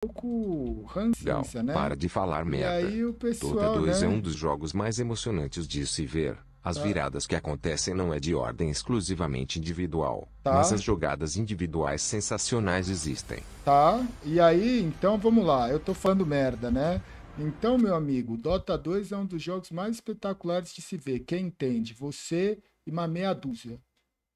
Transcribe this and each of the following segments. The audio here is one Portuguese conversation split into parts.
pouco rancinha, né? Para de falar merda. E aí o pessoal, 2 né? é um dos jogos mais emocionantes de se ver. As tá. viradas que acontecem não é de ordem exclusivamente individual, tá. mas as jogadas individuais sensacionais existem. Tá, e aí, então vamos lá, eu tô falando merda, né? Então, meu amigo, Dota 2 é um dos jogos mais espetaculares de se ver. Quem entende? Você e uma meia dúzia.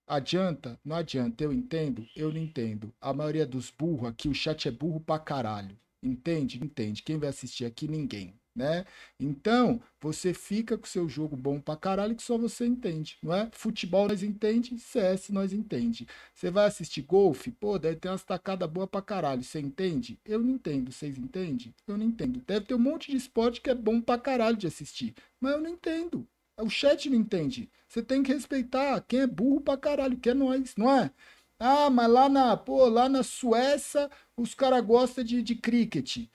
Adianta? Não adianta. Eu entendo? Eu não entendo. A maioria dos burros aqui, o chat é burro pra caralho. Entende? Entende. Quem vai assistir aqui? Ninguém. Né? Então, você fica com seu jogo bom pra caralho que só você entende, não é? Futebol nós entende, CS nós entende. Você vai assistir golfe? Pô, deve ter umas tacadas boas pra caralho, você entende? Eu não entendo, vocês entendem? Eu não entendo. Deve ter um monte de esporte que é bom pra caralho de assistir, mas eu não entendo. O chat não entende. Você tem que respeitar quem é burro pra caralho, que é nós, não é? Ah, mas lá na, pô, lá na Suécia os caras gostam de, de cricket.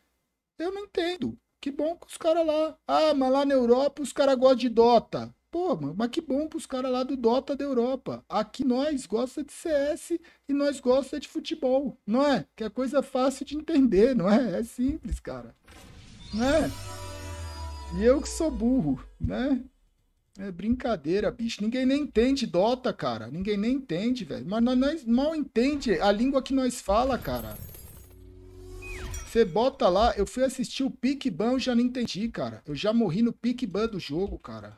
Eu não entendo. Que bom que os caras lá. Ah, mas lá na Europa os caras gostam de Dota. Pô, mas que bom pros caras lá do Dota da Europa. Aqui nós gosta de CS e nós gosta de futebol, não é? Que é coisa fácil de entender, não é? É simples, cara. Né? E eu que sou burro, né? É brincadeira, bicho. Ninguém nem entende Dota, cara. Ninguém nem entende, velho. Mas nós, mal entende a língua que nós fala, cara. Você bota lá, eu fui assistir o ban eu já não entendi, cara. Eu já morri no ban do jogo, cara.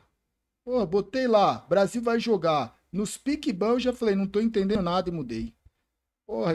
Pô, botei lá, Brasil vai jogar. Nos ban eu já falei, não tô entendendo nada e mudei. Porra,